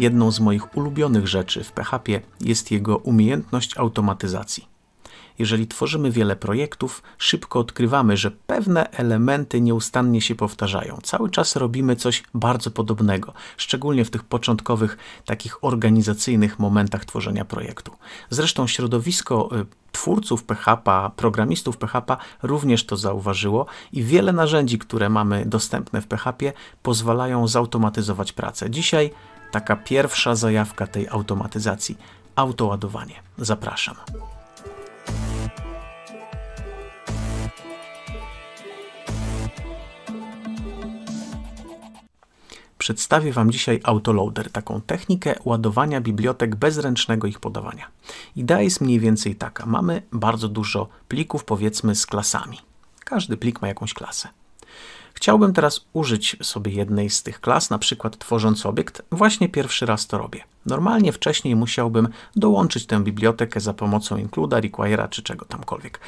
Jedną z moich ulubionych rzeczy w PHP jest jego umiejętność automatyzacji. Jeżeli tworzymy wiele projektów, szybko odkrywamy, że pewne elementy nieustannie się powtarzają. Cały czas robimy coś bardzo podobnego, szczególnie w tych początkowych, takich organizacyjnych momentach tworzenia projektu. Zresztą środowisko y, twórców PHP, programistów PHP również to zauważyło i wiele narzędzi, które mamy dostępne w PHP pozwalają zautomatyzować pracę. Dzisiaj taka pierwsza zajawka tej automatyzacji. Autoładowanie. Zapraszam. Przedstawię Wam dzisiaj autoloader, taką technikę ładowania bibliotek bez ręcznego ich podawania. Idea jest mniej więcej taka. Mamy bardzo dużo plików, powiedzmy, z klasami. Każdy plik ma jakąś klasę. Chciałbym teraz użyć sobie jednej z tych klas, na przykład tworząc obiekt. Właśnie pierwszy raz to robię. Normalnie wcześniej musiałbym dołączyć tę bibliotekę za pomocą includa, require'a czy czego tamkolwiek.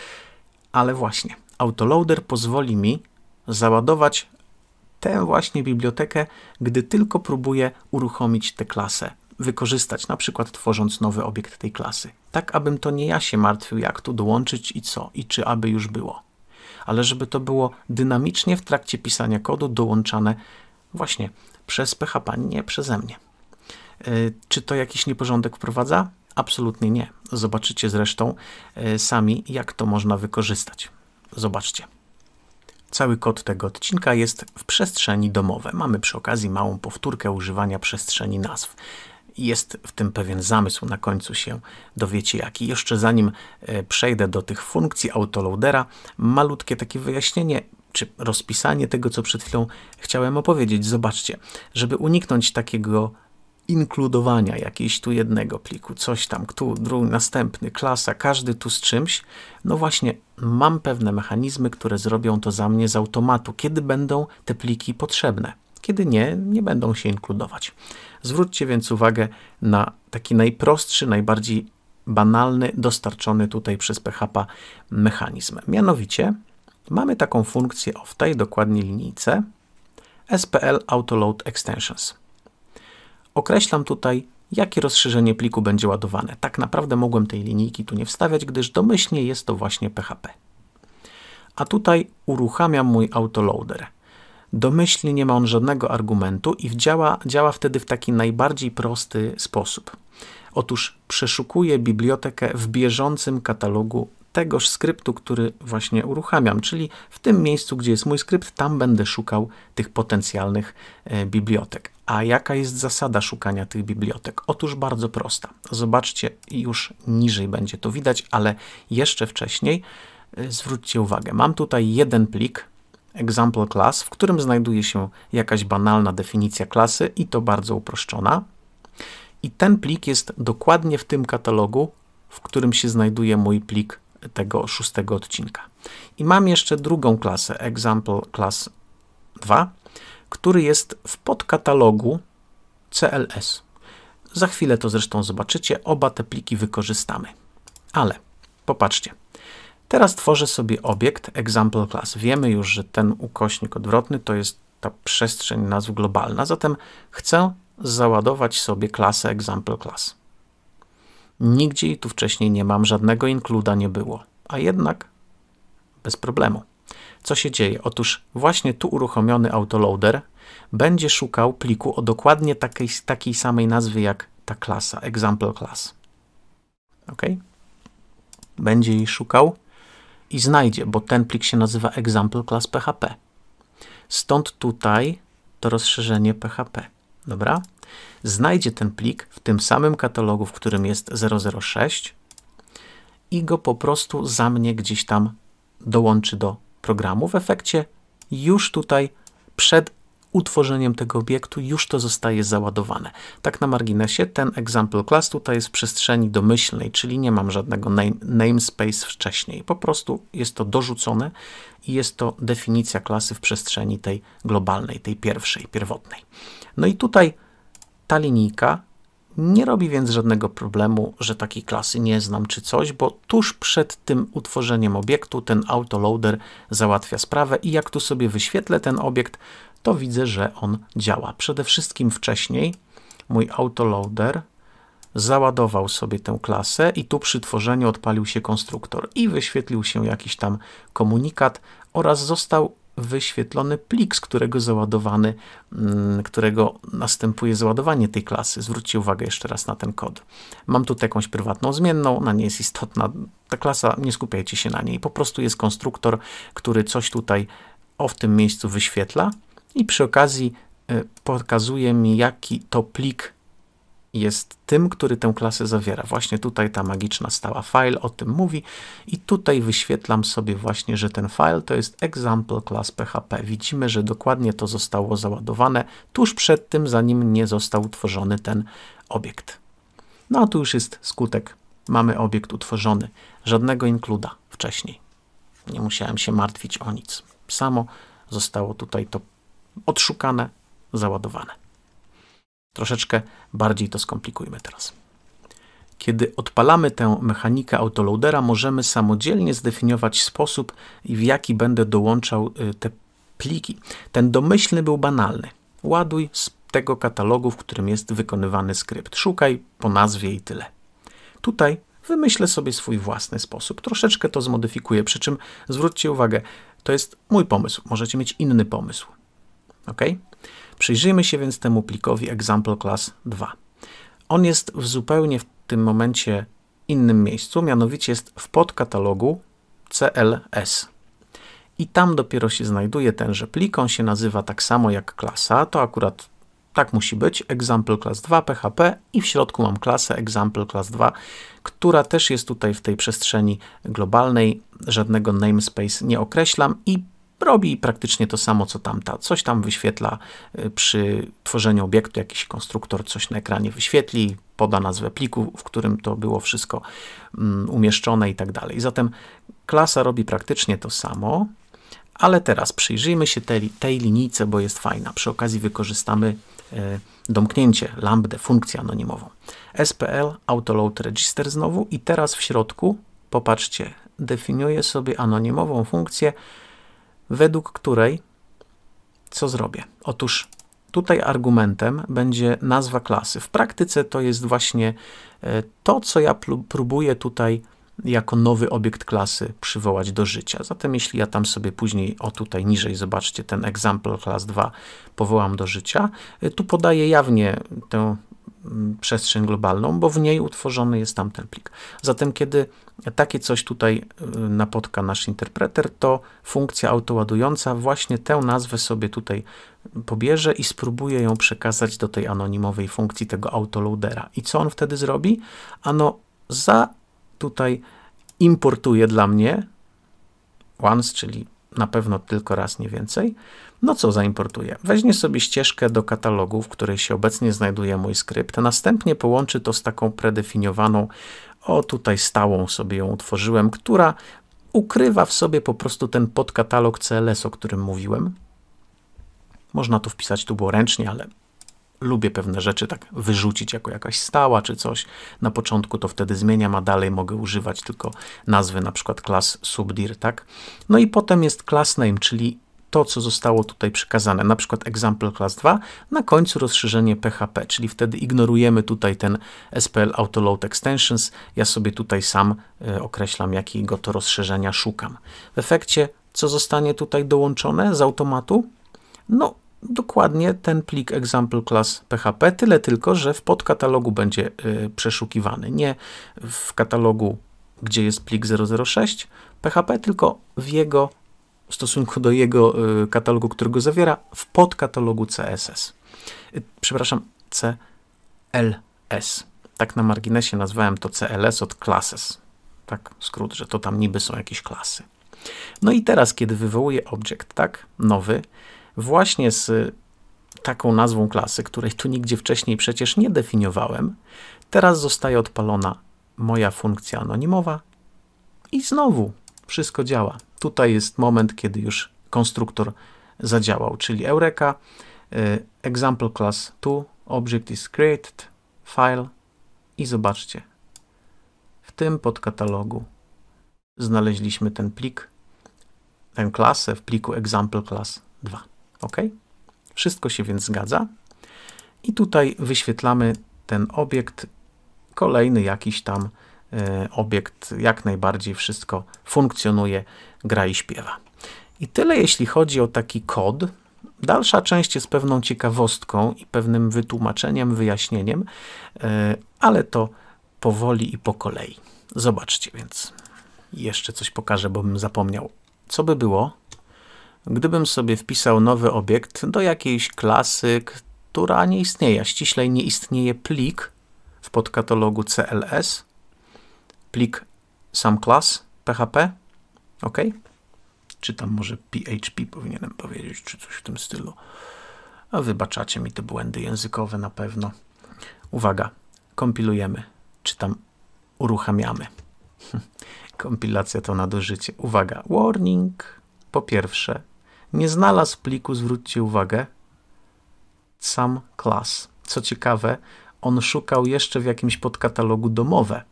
Ale właśnie, autoloader pozwoli mi załadować tę właśnie bibliotekę, gdy tylko próbuję uruchomić tę klasę wykorzystać, na przykład tworząc nowy obiekt tej klasy. Tak, abym to nie ja się martwił, jak tu dołączyć i co, i czy aby już było ale żeby to było dynamicznie w trakcie pisania kodu dołączane właśnie przez PHP, nie przeze mnie. E, czy to jakiś nieporządek wprowadza? Absolutnie nie. Zobaczycie zresztą e, sami, jak to można wykorzystać. Zobaczcie. Cały kod tego odcinka jest w przestrzeni domowej. Mamy przy okazji małą powtórkę używania przestrzeni nazw. Jest w tym pewien zamysł, na końcu się dowiecie jaki. Jeszcze zanim e, przejdę do tych funkcji autoloadera, malutkie takie wyjaśnienie czy rozpisanie tego, co przed chwilą chciałem opowiedzieć. Zobaczcie, żeby uniknąć takiego inkludowania jakiegoś tu jednego pliku, coś tam, tu, drugi, następny, klasa, każdy tu z czymś, no właśnie mam pewne mechanizmy, które zrobią to za mnie z automatu, kiedy będą te pliki potrzebne. Kiedy nie, nie będą się inkludować. Zwróćcie więc uwagę na taki najprostszy, najbardziej banalny, dostarczony tutaj przez PHP mechanizm. Mianowicie mamy taką funkcję w tej dokładnie linijce SPL Autoload Extensions. Określam tutaj, jakie rozszerzenie pliku będzie ładowane. Tak naprawdę mogłem tej linijki tu nie wstawiać, gdyż domyślnie jest to właśnie PHP. A tutaj uruchamiam mój autoloader. Domyślnie nie ma on żadnego argumentu i działa, działa wtedy w taki najbardziej prosty sposób. Otóż przeszukuje bibliotekę w bieżącym katalogu tegoż skryptu, który właśnie uruchamiam, czyli w tym miejscu, gdzie jest mój skrypt, tam będę szukał tych potencjalnych e, bibliotek. A jaka jest zasada szukania tych bibliotek? Otóż bardzo prosta. Zobaczcie, już niżej będzie to widać, ale jeszcze wcześniej e, zwróćcie uwagę. Mam tutaj jeden plik, example class, w którym znajduje się jakaś banalna definicja klasy i to bardzo uproszczona. I ten plik jest dokładnie w tym katalogu, w którym się znajduje mój plik tego szóstego odcinka. I mam jeszcze drugą klasę, example class 2, który jest w podkatalogu CLS. Za chwilę to zresztą zobaczycie, oba te pliki wykorzystamy. Ale popatrzcie, Teraz tworzę sobie obiekt example class. Wiemy już, że ten ukośnik odwrotny to jest ta przestrzeń nazw globalna, zatem chcę załadować sobie klasę example class. Nigdzie i tu wcześniej nie mam, żadnego inkluda nie było, a jednak bez problemu. Co się dzieje? Otóż właśnie tu uruchomiony autoloader będzie szukał pliku o dokładnie takiej, takiej samej nazwy jak ta klasa, example class. Ok? Będzie jej szukał i znajdzie, bo ten plik się nazywa example class PHP. Stąd tutaj to rozszerzenie PHP. Dobra? Znajdzie ten plik w tym samym katalogu, w którym jest 006 i go po prostu za mnie gdzieś tam dołączy do programu. W efekcie już tutaj przed utworzeniem tego obiektu już to zostaje załadowane. Tak na marginesie, ten example class tutaj jest w przestrzeni domyślnej, czyli nie mam żadnego name, namespace wcześniej. Po prostu jest to dorzucone i jest to definicja klasy w przestrzeni tej globalnej, tej pierwszej, pierwotnej. No i tutaj ta linijka nie robi więc żadnego problemu, że takiej klasy nie znam czy coś, bo tuż przed tym utworzeniem obiektu ten autoloader załatwia sprawę i jak tu sobie wyświetlę ten obiekt, to widzę, że on działa. Przede wszystkim wcześniej mój autoloader załadował sobie tę klasę i tu przy tworzeniu odpalił się konstruktor i wyświetlił się jakiś tam komunikat oraz został wyświetlony plik, z którego załadowany, mm, którego następuje załadowanie tej klasy. Zwróćcie uwagę jeszcze raz na ten kod. Mam tutaj jakąś prywatną zmienną, ona nie jest istotna. Ta klasa, nie skupiajcie się na niej. Po prostu jest konstruktor, który coś tutaj o w tym miejscu wyświetla i przy okazji y, pokazuje mi, jaki to plik jest tym, który tę klasę zawiera. Właśnie tutaj ta magiczna stała file o tym mówi i tutaj wyświetlam sobie właśnie, że ten file to jest example class PHP. Widzimy, że dokładnie to zostało załadowane tuż przed tym, zanim nie został utworzony ten obiekt. No a tu już jest skutek. Mamy obiekt utworzony. Żadnego inkluda wcześniej. Nie musiałem się martwić o nic. Samo zostało tutaj to odszukane, załadowane. Troszeczkę bardziej to skomplikujmy teraz. Kiedy odpalamy tę mechanikę autoloadera, możemy samodzielnie zdefiniować sposób, w jaki będę dołączał y, te pliki. Ten domyślny był banalny. Ładuj z tego katalogu, w którym jest wykonywany skrypt. Szukaj po nazwie i tyle. Tutaj wymyślę sobie swój własny sposób. Troszeczkę to zmodyfikuję, przy czym zwróćcie uwagę, to jest mój pomysł. Możecie mieć inny pomysł. Ok? Przyjrzyjmy się więc temu plikowi example class 2. On jest w zupełnie w tym momencie innym miejscu, mianowicie jest w podkatalogu CLS. I tam dopiero się znajduje tenże plik, on się nazywa tak samo jak klasa, to akurat tak musi być, example class 2 PHP i w środku mam klasę example class 2, która też jest tutaj w tej przestrzeni globalnej, żadnego namespace nie określam i robi praktycznie to samo, co tamta. Coś tam wyświetla y, przy tworzeniu obiektu, jakiś konstruktor coś na ekranie wyświetli, poda nazwę pliku, w którym to było wszystko mm, umieszczone i tak dalej. Zatem klasa robi praktycznie to samo, ale teraz przyjrzyjmy się tej, tej linijce, bo jest fajna. Przy okazji wykorzystamy y, domknięcie, lambdę, funkcję anonimową. SPL, autoload register znowu i teraz w środku, popatrzcie, definiuję sobie anonimową funkcję, według której co zrobię? Otóż tutaj argumentem będzie nazwa klasy. W praktyce to jest właśnie e, to, co ja próbuję tutaj jako nowy obiekt klasy przywołać do życia. Zatem jeśli ja tam sobie później, o tutaj niżej, zobaczcie ten example class 2, powołam do życia, e, tu podaję jawnie tę przestrzeń globalną, bo w niej utworzony jest tamten plik. Zatem, kiedy takie coś tutaj y, napotka nasz interpreter, to funkcja autoładująca właśnie tę nazwę sobie tutaj pobierze i spróbuje ją przekazać do tej anonimowej funkcji tego autoloadera. I co on wtedy zrobi? Ano za tutaj importuje dla mnie once, czyli na pewno tylko raz, nie więcej, no co zaimportuję? Weźmie sobie ścieżkę do katalogu, w której się obecnie znajduje mój skrypt, a następnie połączy to z taką predefiniowaną, o tutaj stałą sobie ją utworzyłem, która ukrywa w sobie po prostu ten podkatalog CLS, o którym mówiłem. Można to wpisać, tu było ręcznie, ale lubię pewne rzeczy tak wyrzucić jako jakaś stała czy coś. Na początku to wtedy zmieniam, a dalej mogę używać tylko nazwy na przykład klas subdir, tak? No i potem jest class name, czyli to, co zostało tutaj przekazane, na przykład example class 2, na końcu rozszerzenie PHP, czyli wtedy ignorujemy tutaj ten SPL Autoload Extensions. Ja sobie tutaj sam e, określam, jakiego to rozszerzenia szukam. W efekcie, co zostanie tutaj dołączone z automatu? No, dokładnie ten plik example class PHP, tyle tylko, że w podkatalogu będzie e, przeszukiwany. Nie w katalogu, gdzie jest plik 006 PHP, tylko w jego w stosunku do jego y, katalogu, którego zawiera, w podkatalogu CSS. Y, przepraszam, CLS. Tak na marginesie nazwałem to CLS od classes. Tak, skrót, że to tam niby są jakieś klasy. No i teraz, kiedy wywołuję obiekt, tak, nowy, właśnie z y, taką nazwą klasy, której tu nigdzie wcześniej przecież nie definiowałem, teraz zostaje odpalona moja funkcja anonimowa i znowu wszystko działa. Tutaj jest moment, kiedy już konstruktor zadziałał, czyli Eureka, e, example class tu, object is created, file i zobaczcie, w tym podkatalogu znaleźliśmy ten plik, tę klasę w pliku example class 2. OK? Wszystko się więc zgadza. I tutaj wyświetlamy ten obiekt, kolejny jakiś tam E, obiekt jak najbardziej wszystko funkcjonuje, gra i śpiewa. I tyle jeśli chodzi o taki kod. Dalsza część jest pewną ciekawostką i pewnym wytłumaczeniem, wyjaśnieniem, e, ale to powoli i po kolei. Zobaczcie więc. Jeszcze coś pokażę, bo bym zapomniał. Co by było, gdybym sobie wpisał nowy obiekt do jakiejś klasy, która nie istnieje, a ściślej nie istnieje plik w podkatalogu CLS, plik sam class PHP, ok? Czy tam może PHP powinienem powiedzieć, czy coś w tym stylu. A wybaczacie mi te błędy językowe na pewno. Uwaga, kompilujemy, czy tam uruchamiamy. Kompilacja to nadużycie. Uwaga, warning. Po pierwsze, nie znalazł pliku, zwróćcie uwagę, sam class. Co ciekawe, on szukał jeszcze w jakimś podkatalogu domowe.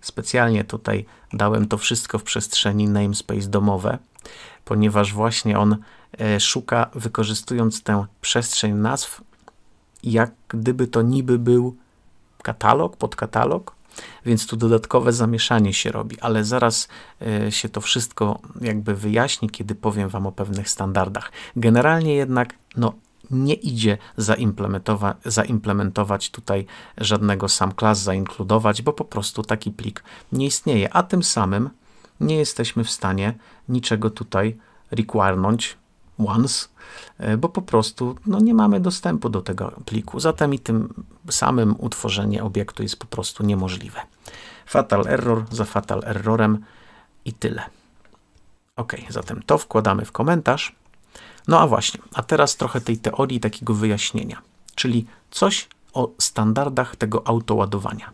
Specjalnie tutaj dałem to wszystko w przestrzeni namespace domowe, ponieważ właśnie on e, szuka, wykorzystując tę przestrzeń nazw, jak gdyby to niby był katalog, podkatalog, więc tu dodatkowe zamieszanie się robi, ale zaraz e, się to wszystko jakby wyjaśni, kiedy powiem Wam o pewnych standardach. Generalnie jednak, no, nie idzie zaimplementowa zaimplementować tutaj żadnego sam class, zainkludować, bo po prostu taki plik nie istnieje, a tym samym nie jesteśmy w stanie niczego tutaj requirement once, e, bo po prostu no, nie mamy dostępu do tego pliku. Zatem i tym samym utworzenie obiektu jest po prostu niemożliwe. Fatal error za fatal errorem i tyle. Ok, zatem to wkładamy w komentarz. No a właśnie, a teraz trochę tej teorii takiego wyjaśnienia, czyli coś o standardach tego autoładowania.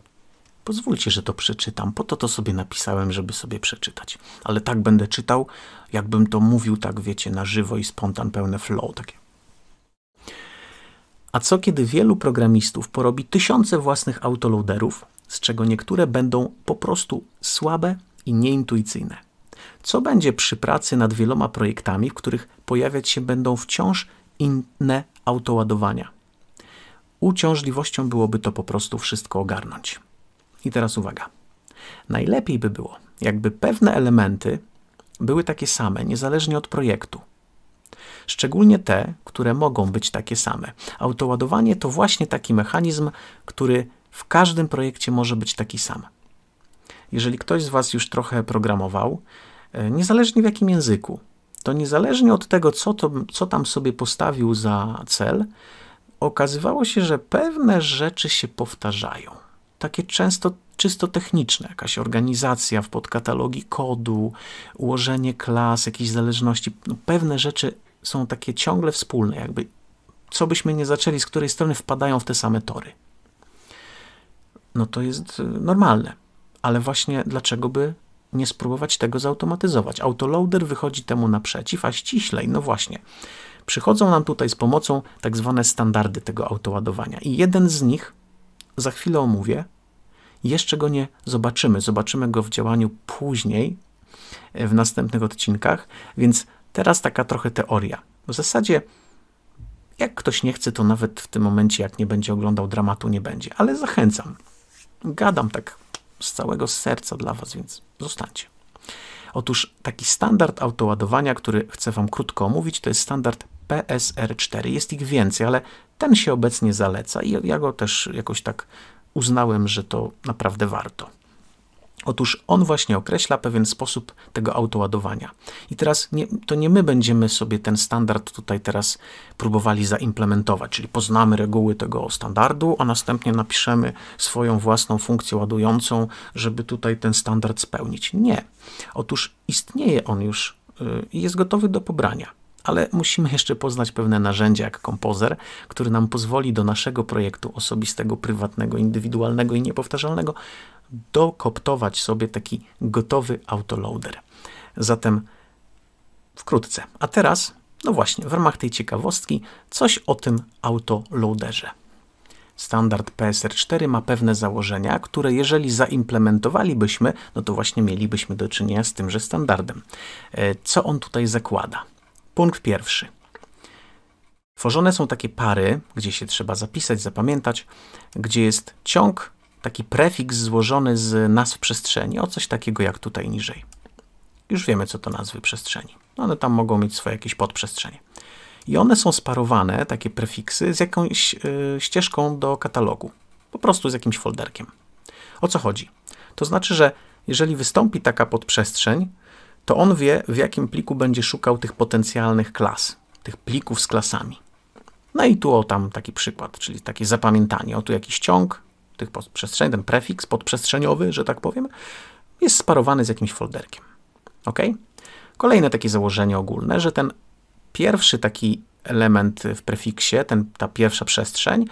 Pozwólcie, że to przeczytam, po to to sobie napisałem, żeby sobie przeczytać. Ale tak będę czytał, jakbym to mówił, tak wiecie, na żywo i spontan, pełne flow takie. A co kiedy wielu programistów porobi tysiące własnych autoloaderów, z czego niektóre będą po prostu słabe i nieintuicyjne? co będzie przy pracy nad wieloma projektami, w których pojawiać się będą wciąż inne autoładowania. Uciążliwością byłoby to po prostu wszystko ogarnąć. I teraz uwaga. Najlepiej by było, jakby pewne elementy były takie same, niezależnie od projektu. Szczególnie te, które mogą być takie same. Autoładowanie to właśnie taki mechanizm, który w każdym projekcie może być taki sam. Jeżeli ktoś z Was już trochę programował, E, niezależnie w jakim języku. To niezależnie od tego, co, to, co tam sobie postawił za cel, okazywało się, że pewne rzeczy się powtarzają. Takie często czysto techniczne, jakaś organizacja w podkatalogi kodu, ułożenie klas, jakieś zależności. No, pewne rzeczy są takie ciągle wspólne, jakby co byśmy nie zaczęli, z której strony wpadają w te same tory. No to jest e, normalne, ale właśnie dlaczego by nie spróbować tego zautomatyzować? Autoloader wychodzi temu naprzeciw, a ściślej, no właśnie, przychodzą nam tutaj z pomocą tak zwane standardy tego autoładowania i jeden z nich, za chwilę omówię, jeszcze go nie zobaczymy, zobaczymy go w działaniu później, e, w następnych odcinkach, więc teraz taka trochę teoria. W zasadzie jak ktoś nie chce, to nawet w tym momencie, jak nie będzie oglądał dramatu, nie będzie. Ale zachęcam. Gadam tak z całego serca dla Was, więc zostańcie. Otóż taki standard autoładowania, który chcę Wam krótko omówić, to jest standard PSR4. Jest ich więcej, ale ten się obecnie zaleca i ja go też jakoś tak uznałem, że to naprawdę warto. Otóż on właśnie określa pewien sposób tego autoładowania. I teraz nie, to nie my będziemy sobie ten standard tutaj teraz próbowali zaimplementować, czyli poznamy reguły tego standardu, a następnie napiszemy swoją własną funkcję ładującą, żeby tutaj ten standard spełnić. Nie. Otóż istnieje on już y, i jest gotowy do pobrania ale musimy jeszcze poznać pewne narzędzia jak kompozer, który nam pozwoli do naszego projektu osobistego, prywatnego, indywidualnego i niepowtarzalnego dokoptować sobie taki gotowy autoloader. Zatem wkrótce. A teraz, no właśnie, w ramach tej ciekawostki, coś o tym autoloaderze. Standard PSR4 ma pewne założenia, które jeżeli zaimplementowalibyśmy, no to właśnie mielibyśmy do czynienia z tymże standardem. E, co on tutaj zakłada? Punkt pierwszy. Tworzone są takie pary, gdzie się trzeba zapisać, zapamiętać, gdzie jest ciąg taki prefiks złożony z nazw przestrzeni, o coś takiego jak tutaj niżej. Już wiemy, co to nazwy przestrzeni. One tam mogą mieć swoje jakieś podprzestrzenie. I one są sparowane, takie prefiksy, z jakąś yy, ścieżką do katalogu. Po prostu z jakimś folderkiem. O co chodzi? To znaczy, że jeżeli wystąpi taka podprzestrzeń, to on wie, w jakim pliku będzie szukał tych potencjalnych klas, tych plików z klasami. No i tu o tam taki przykład, czyli takie zapamiętanie. O tu jakiś ciąg, tych przestrzeni, ten prefiks podprzestrzeniowy, że tak powiem, jest sparowany z jakimś folderkiem. Ok? Kolejne takie założenie ogólne, że ten pierwszy taki element w prefiksie, ten, ta pierwsza przestrzeń,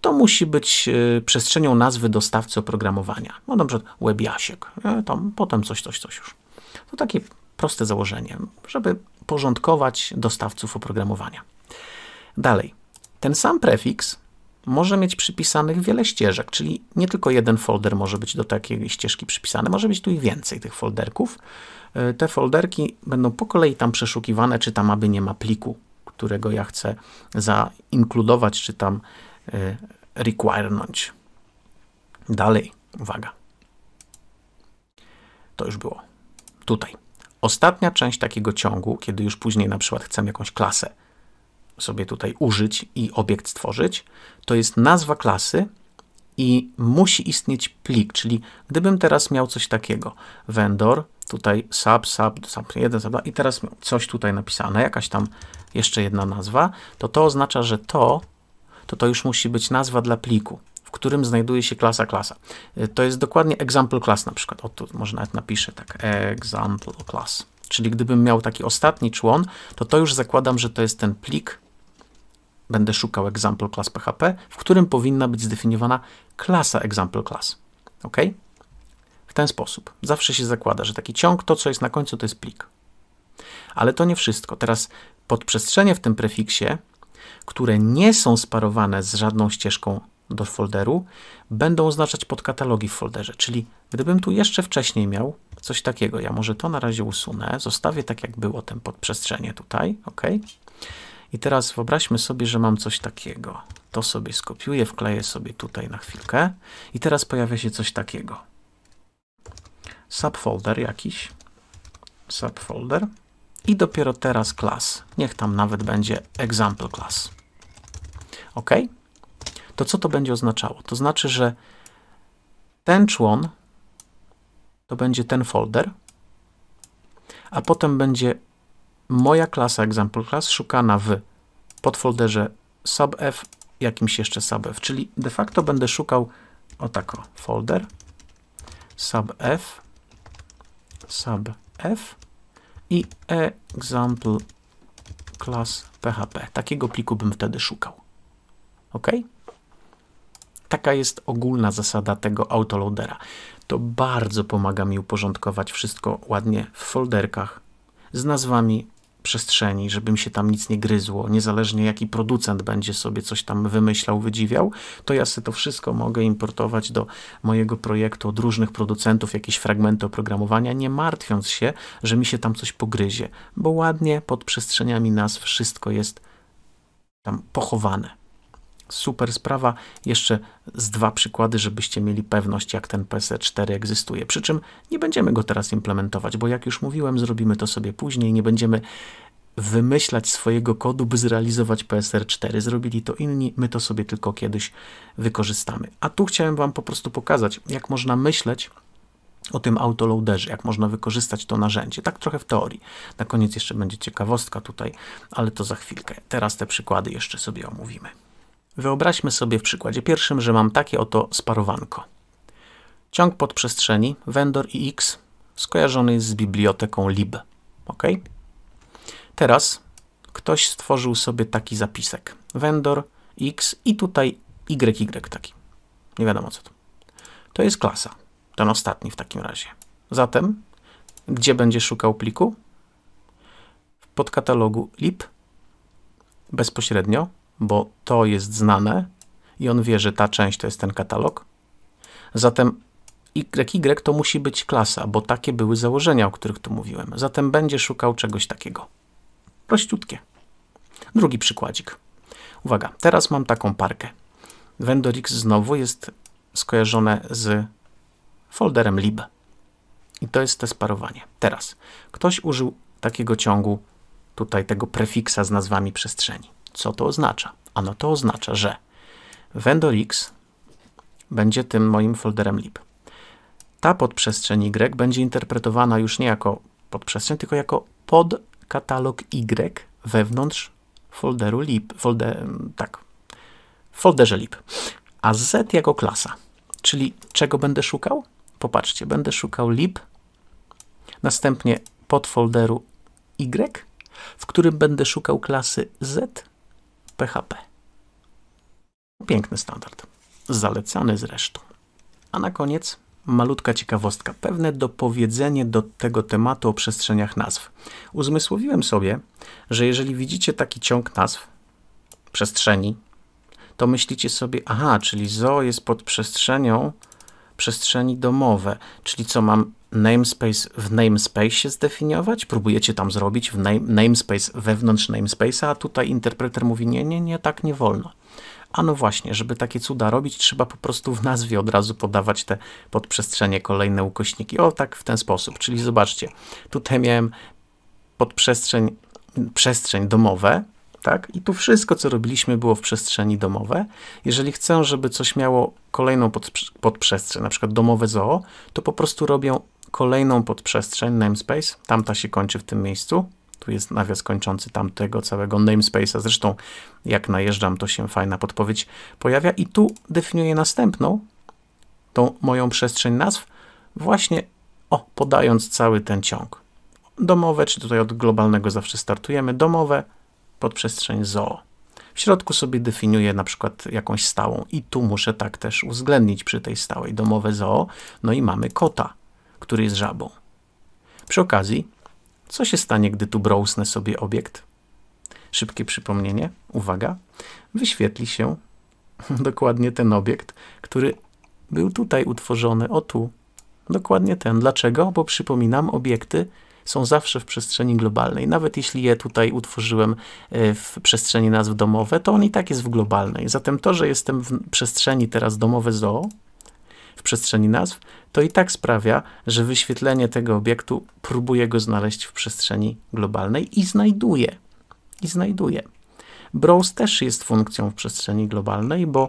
to musi być y, przestrzenią nazwy dostawcy oprogramowania. No na przykład webiasiek, tam, potem coś, coś, coś już. To takie proste założenie, żeby porządkować dostawców oprogramowania. Dalej, ten sam prefiks może mieć przypisanych wiele ścieżek, czyli nie tylko jeden folder może być do takiej ścieżki przypisany, może być tu i więcej tych folderków. E, te folderki będą po kolei tam przeszukiwane, czy tam aby nie ma pliku, którego ja chcę zainkludować, czy tam e, requirenąć. Dalej, uwaga. To już było. Tutaj. Ostatnia część takiego ciągu, kiedy już później na przykład chcę jakąś klasę sobie tutaj użyć i obiekt stworzyć, to jest nazwa klasy i musi istnieć plik, czyli gdybym teraz miał coś takiego, vendor, tutaj sub, sub, sub 1, sub 2 i teraz coś tutaj napisane, jakaś tam jeszcze jedna nazwa, to to oznacza, że to, to to już musi być nazwa dla pliku, w którym znajduje się klasa klasa. Y, to jest dokładnie example class na przykład, o tu może nawet napiszę tak, example class. Czyli gdybym miał taki ostatni człon, to to już zakładam, że to jest ten plik, będę szukał example class PHP, w którym powinna być zdefiniowana klasa example class. OK? W ten sposób. Zawsze się zakłada, że taki ciąg, to co jest na końcu, to jest plik. Ale to nie wszystko. Teraz podprzestrzenie w tym prefiksie, które nie są sparowane z żadną ścieżką do folderu, będą oznaczać podkatalogi w folderze. Czyli gdybym tu jeszcze wcześniej miał coś takiego, ja może to na razie usunę, zostawię tak jak było, ten podprzestrzenie tutaj, OK? I teraz wyobraźmy sobie, że mam coś takiego. To sobie skopiuję, wkleję sobie tutaj na chwilkę i teraz pojawia się coś takiego. Subfolder jakiś, subfolder i dopiero teraz class. Niech tam nawet będzie example class. OK? To co to będzie oznaczało? To znaczy, że ten człon to będzie ten folder, a potem będzie moja klasa example class szukana w podfolderze subf, jakimś jeszcze subf, czyli de facto będę szukał o tako, folder subf subf i example class php. Takiego pliku bym wtedy szukał. OK? Taka jest ogólna zasada tego autoloadera. To bardzo pomaga mi uporządkować wszystko ładnie w folderkach z nazwami przestrzeni, żeby mi się tam nic nie gryzło, niezależnie jaki producent będzie sobie coś tam wymyślał, wydziwiał, to ja sobie to wszystko mogę importować do mojego projektu od różnych producentów, jakieś fragmenty oprogramowania, nie martwiąc się, że mi się tam coś pogryzie, bo ładnie pod przestrzeniami nas wszystko jest tam pochowane. Super sprawa. Jeszcze z dwa przykłady, żebyście mieli pewność, jak ten PS4 egzystuje. Przy czym nie będziemy go teraz implementować, bo jak już mówiłem, zrobimy to sobie później. Nie będziemy wymyślać swojego kodu, by zrealizować PSR4. Zrobili to inni, my to sobie tylko kiedyś wykorzystamy. A tu chciałem Wam po prostu pokazać, jak można myśleć o tym autoloaderze, jak można wykorzystać to narzędzie. Tak trochę w teorii. Na koniec jeszcze będzie ciekawostka tutaj, ale to za chwilkę. Teraz te przykłady jeszcze sobie omówimy. Wyobraźmy sobie w przykładzie pierwszym, że mam takie oto sparowanko. Ciąg podprzestrzeni, vendor i x skojarzony jest z biblioteką lib. Ok? Teraz ktoś stworzył sobie taki zapisek. Vendor x i tutaj y y taki. Nie wiadomo co to. To jest klasa. Ten ostatni w takim razie. Zatem, gdzie będzie szukał pliku? W podkatalogu lib bezpośrednio bo to jest znane i on wie, że ta część to jest ten katalog. Zatem y, y to musi być klasa, bo takie były założenia, o których tu mówiłem. Zatem będzie szukał czegoś takiego. Prościutkie. Drugi przykładzik. Uwaga, teraz mam taką parkę. Vendor X znowu jest skojarzone z folderem lib. I to jest te sparowanie. Teraz, ktoś użył takiego ciągu, tutaj tego prefiksa z nazwami przestrzeni. Co to oznacza? Ano to oznacza, że vendor X będzie tym moim folderem lib. Ta podprzestrzeń Y będzie interpretowana już nie jako podprzestrzeń, tylko jako podkatalog Y wewnątrz folderu lib, folder, tak, w folderze lib. A Z jako klasa, czyli czego będę szukał? Popatrzcie, będę szukał lib, następnie podfolderu Y, w którym będę szukał klasy Z PHP. Piękny standard, zalecany zresztą. A na koniec malutka ciekawostka, pewne dopowiedzenie do tego tematu o przestrzeniach nazw. Uzmysłowiłem sobie, że jeżeli widzicie taki ciąg nazw, przestrzeni, to myślicie sobie, aha, czyli zo jest pod przestrzenią, przestrzeni domowe, czyli co mam namespace w namespace zdefiniować? Próbujecie tam zrobić w namespace wewnątrz namespace'a, a tutaj interpreter mówi nie, nie, nie, tak nie wolno. A no właśnie, żeby takie cuda robić, trzeba po prostu w nazwie od razu podawać te podprzestrzenie, kolejne ukośniki. O, tak w ten sposób. Czyli zobaczcie, tutaj miałem podprzestrzeń, przestrzeń domowe, tak? I tu wszystko, co robiliśmy, było w przestrzeni domowe. Jeżeli chcę, żeby coś miało kolejną podprzestrzeń, na przykład domowe zoo, to po prostu robię kolejną podprzestrzeń, namespace, tamta się kończy w tym miejscu, tu jest nawias kończący tamtego całego namespace'a, zresztą jak najeżdżam, to się fajna podpowiedź pojawia i tu definiuję następną, tą moją przestrzeń nazw, właśnie, o, podając cały ten ciąg domowe, czy tutaj od globalnego zawsze startujemy, domowe, podprzestrzeń zoo. W środku sobie definiuję na przykład jakąś stałą i tu muszę tak też uwzględnić przy tej stałej domowe zoo. No i mamy kota, który jest żabą. Przy okazji, co się stanie, gdy tu browsnę sobie obiekt? Szybkie przypomnienie, uwaga, wyświetli się dokładnie ten obiekt, który był tutaj utworzony, o tu, dokładnie ten. Dlaczego? Bo przypominam, obiekty są zawsze w przestrzeni globalnej. Nawet jeśli je tutaj utworzyłem e, w przestrzeni nazw domowe, to on i tak jest w globalnej. Zatem to, że jestem w przestrzeni teraz domowe zoo, w przestrzeni nazw, to i tak sprawia, że wyświetlenie tego obiektu próbuje go znaleźć w przestrzeni globalnej i znajduje. I znajduje. Browse też jest funkcją w przestrzeni globalnej, bo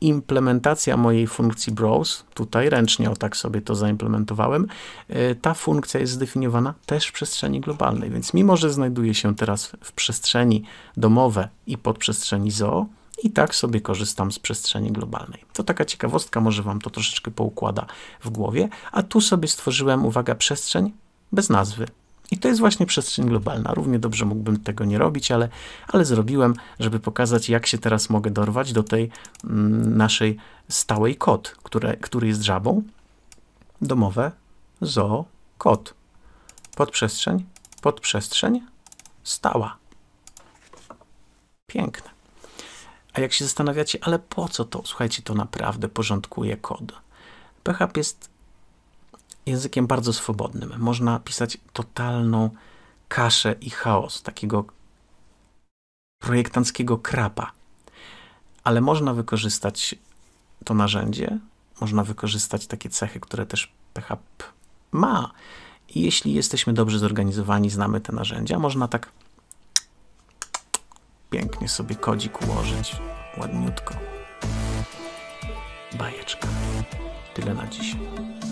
implementacja mojej funkcji browse, tutaj ręcznie o tak sobie to zaimplementowałem, e, ta funkcja jest zdefiniowana też w przestrzeni globalnej, więc mimo, że znajduje się teraz w przestrzeni domowe i pod przestrzeni zoo, i tak sobie korzystam z przestrzeni globalnej. To taka ciekawostka, może Wam to troszeczkę poukłada w głowie, a tu sobie stworzyłem, uwaga, przestrzeń bez nazwy, i to jest właśnie przestrzeń globalna. Równie dobrze mógłbym tego nie robić, ale, ale zrobiłem, żeby pokazać, jak się teraz mogę dorwać do tej mm, naszej stałej kot, które, który jest żabą. Domowe, zo, kot. Podprzestrzeń, podprzestrzeń, stała. Piękne. A jak się zastanawiacie, ale po co to? Słuchajcie, to naprawdę porządkuje kod. PHP jest językiem bardzo swobodnym. Można pisać totalną kaszę i chaos, takiego projektanckiego krapa. Ale można wykorzystać to narzędzie, można wykorzystać takie cechy, które też PHP ma. I jeśli jesteśmy dobrze zorganizowani, znamy te narzędzia, można tak pięknie sobie kodzik ułożyć, ładniutko. Bajeczka. Tyle na dzisiaj.